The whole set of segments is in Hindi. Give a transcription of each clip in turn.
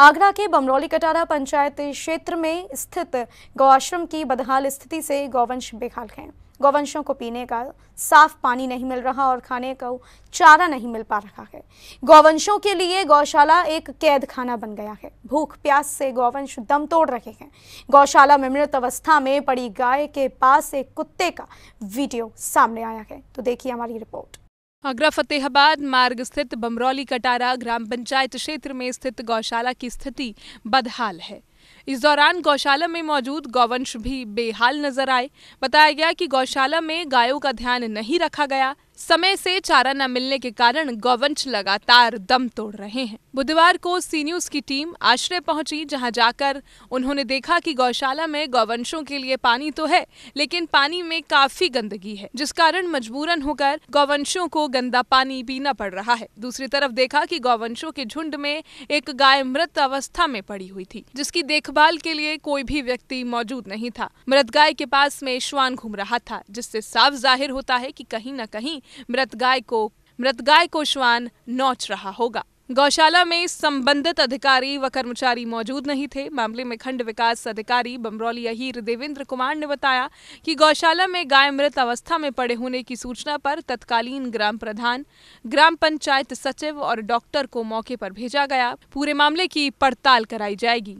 आगरा के बमरौली कटारा पंचायत क्षेत्र में स्थित गौआश्रम की बदहाल स्थिति से गौवंश बेहाल हैं गौवंशों को पीने का साफ पानी नहीं मिल रहा और खाने का चारा नहीं मिल पा रहा है गौवंशों के लिए गौशाला एक कैद खाना बन गया है भूख प्यास से गौवंश दम तोड़ रहे हैं गौशाला में मृत अवस्था में पड़ी गाय के पास एक कुत्ते का वीडियो सामने आया है तो देखिए हमारी रिपोर्ट आगरा फतेहाबाद मार्ग स्थित बमरौली कटारा ग्राम पंचायत क्षेत्र में स्थित गौशाला की स्थिति बदहाल है इस दौरान गौशाला में मौजूद गौवंश भी बेहाल नजर आए बताया गया कि गौशाला में गायों का ध्यान नहीं रखा गया समय से चारा न मिलने के कारण गौवंश लगातार दम तोड़ रहे हैं बुधवार को सी न्यूज की टीम आश्रय पहुंची जहां जाकर उन्होंने देखा कि गौशाला में गौवंशों के लिए पानी तो है लेकिन पानी में काफी गंदगी है जिस कारण मजबूरन होकर गौवंशों को गंदा पानी पीना पड़ रहा है दूसरी तरफ देखा कि गौवंशों के झुंड में एक गाय मृत अवस्था में पड़ी हुई थी जिसकी देखभाल के लिए कोई भी व्यक्ति मौजूद नहीं था मृत गाय के पास में श्वान घूम रहा था जिससे साफ जाहिर होता है कि कहीं न कहीं मृत गाय को मृत गाय को श्वान नोच रहा होगा गौशाला में संबंधित अधिकारी व कर्मचारी मौजूद नहीं थे मामले में खंड विकास अधिकारी बमरौली अहीर देवेंद्र कुमार ने बताया कि गौशाला में गाय मृत अवस्था में पड़े होने की सूचना पर तत्कालीन ग्राम प्रधान ग्राम पंचायत सचिव और डॉक्टर को मौके पर भेजा गया पूरे मामले की पड़ताल कराई जाएगी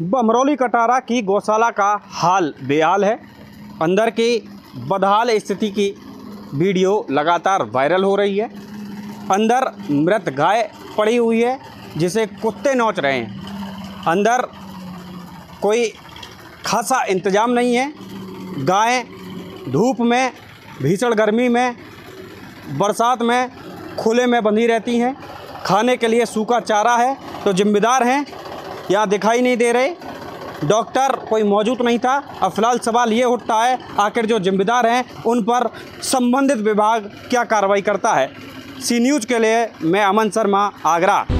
बमरौली कटारा की गौशाला का हाल बेहाल है अंदर की बदहाल स्थिति की वीडियो लगातार वायरल हो रही है अंदर मृत गाय पड़ी हुई है जिसे कुत्ते नोच रहे हैं अंदर कोई खासा इंतज़ाम नहीं है गाय धूप में भीषण गर्मी में बरसात में खुले में बंधी रहती हैं खाने के लिए सूखा चारा है तो जिम्मेदार हैं या दिखाई नहीं दे रहे डॉक्टर कोई मौजूद नहीं था अब फिलहाल सवाल ये उठता है आखिर जो जिम्मेदार हैं उन पर संबंधित विभाग क्या कार्रवाई करता है सी न्यूज़ के लिए मैं अमन शर्मा आगरा